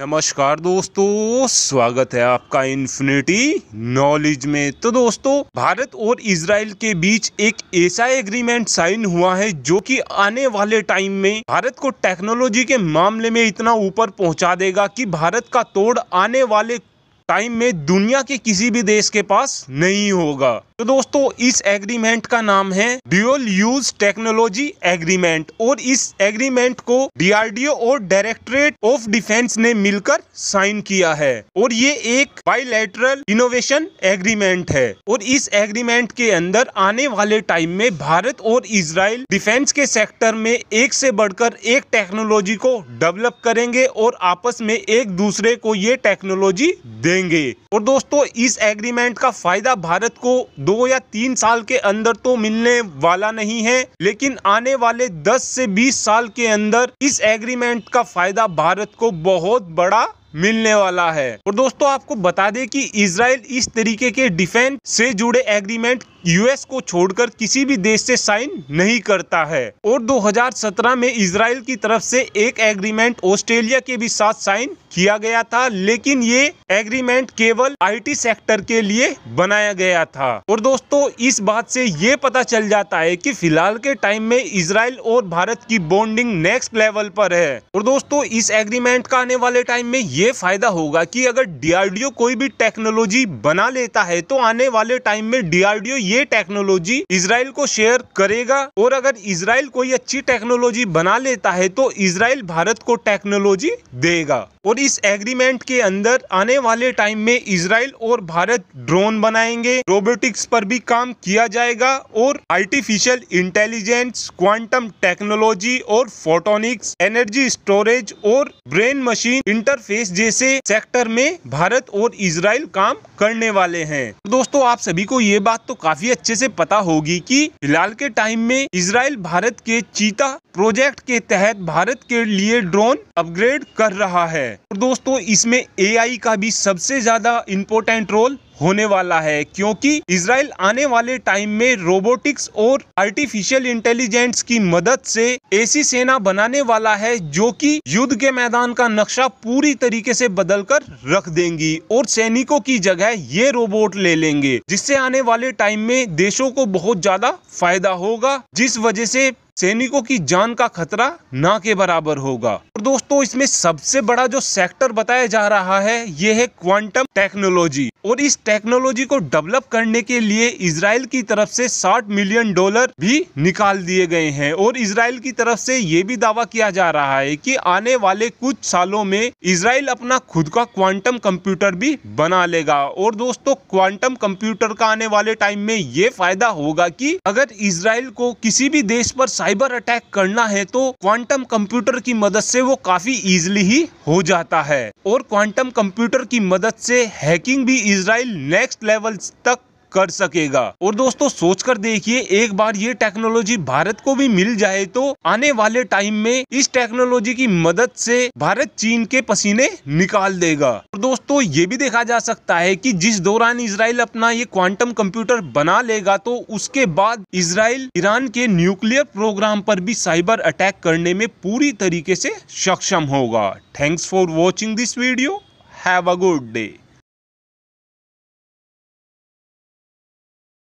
नमस्कार दोस्तों स्वागत है आपका इन्फिनिटी नॉलेज में तो दोस्तों भारत और इसराइल के बीच एक ऐसा एग्रीमेंट साइन हुआ है जो कि आने वाले टाइम में भारत को टेक्नोलॉजी के मामले में इतना ऊपर पहुंचा देगा कि भारत का तोड़ आने वाले टाइम में दुनिया के किसी भी देश के पास नहीं होगा तो दोस्तों इस एग्रीमेंट का नाम है ड्यूल यूज टेक्नोलॉजी एग्रीमेंट और इस एग्रीमेंट को डीआरडीओ और डायरेक्टरेट ऑफ डिफेंस ने मिलकर साइन किया है और ये एक बाइलेटरल इनोवेशन एग्रीमेंट है और इस एग्रीमेंट के अंदर आने वाले टाइम में भारत और इसराइल डिफेंस के सेक्टर में एक से बढ़कर एक टेक्नोलॉजी को डेवलप करेंगे और आपस में एक दूसरे को ये टेक्नोलॉजी देंगे और दोस्तों इस एग्रीमेंट का फायदा भारत को दो या तीन साल के अंदर तो मिलने वाला नहीं है लेकिन आने वाले दस से बीस साल के अंदर इस एग्रीमेंट का फायदा भारत को बहुत बड़ा मिलने वाला है और दोस्तों आपको बता दें कि इसराइल इस तरीके के डिफेंस से जुड़े एग्रीमेंट यूएस को छोड़कर किसी भी देश से साइन नहीं करता है और 2017 में इसराइल की तरफ से एक एग्रीमेंट ऑस्ट्रेलिया के भी साथ साइन किया गया था लेकिन ये एग्रीमेंट केवल आईटी सेक्टर के लिए बनाया गया था और दोस्तों इस बात से ये पता चल जाता है कि फिलहाल के टाइम में इसराइल और भारत की बॉन्डिंग नेक्स्ट लेवल पर है और दोस्तों इस एग्रीमेंट का आने वाले टाइम में ये फ़ायदा होगा कि अगर डी कोई भी टेक्नोलॉजी बना लेता है तो आने वाले टाइम में ओ ये टेक्नोलॉजी इसराइल को शेयर करेगा और अगर इसराइल कोई अच्छी टेक्नोलॉजी बना लेता है तो इसराइल भारत को टेक्नोलॉजी देगा और इस एग्रीमेंट के अंदर आने वाले टाइम में इसराइल और भारत ड्रोन बनाएंगे रोबोटिक्स पर भी काम किया जाएगा और आर्टिफिशियल इंटेलिजेंस क्वांटम टेक्नोलॉजी और फोटोनिक्स एनर्जी स्टोरेज और ब्रेन मशीन इंटरफेस देश जैसे सेक्टर में भारत और इसराइल काम करने वाले हैं तो दोस्तों आप सभी को ये बात तो काफी अच्छे से पता होगी कि फिलहाल के टाइम में इसराइल भारत के चीता प्रोजेक्ट के तहत भारत के लिए ड्रोन अपग्रेड कर रहा है और तो दोस्तों इसमें एआई का भी सबसे ज्यादा इम्पोर्टेंट रोल होने वाला है क्योंकि इसराइल आने वाले टाइम में रोबोटिक्स और आर्टिफिशियल इंटेलिजेंस की मदद से ऐसी सेना बनाने वाला है जो कि युद्ध के मैदान का नक्शा पूरी तरीके से बदल कर रख देंगी और सैनिकों की जगह ये रोबोट ले लेंगे जिससे आने वाले टाइम में देशों को बहुत ज्यादा फायदा होगा जिस वजह से सैनिकों की जान का खतरा ना के बराबर होगा और दोस्तों इसमें सबसे बड़ा जो सेक्टर बताया जा रहा है ये है क्वांटम टेक्नोलॉजी और इस टेक्नोलॉजी को डेवलप करने के लिए इसराइल की तरफ से 60 मिलियन डॉलर भी निकाल दिए गए हैं और इसराइल की तरफ से ये भी दावा किया जा रहा है कि आने वाले कुछ सालों में इसराइल अपना खुद का क्वांटम कंप्यूटर भी बना लेगा और दोस्तों क्वांटम कंप्यूटर का आने वाले टाइम में ये फायदा होगा कि अगर इसराइल को किसी भी देश पर साइबर अटैक करना है तो क्वांटम कंप्यूटर की मदद से वो काफी इजिली ही हो जाता है और क्वांटम कंप्यूटर की मदद से हैकिंग भी इसराइल नेक्स्ट लेवल तक कर सकेगा और दोस्तों सोचकर देखिए एक बार ये टेक्नोलॉजी भारत को भी मिल जाए तो आने वाले टाइम में इस टेक्नोलॉजी की मदद से भारत चीन के पसीने निकाल देगा और दोस्तों ये भी देखा जा सकता है कि जिस दौरान इसराइल अपना ये क्वांटम कंप्यूटर बना लेगा तो उसके बाद इसराइल ईरान के न्यूक्लियर प्रोग्राम पर भी साइबर अटैक करने में पूरी तरीके से सक्षम होगा thanks for watching this video have a good day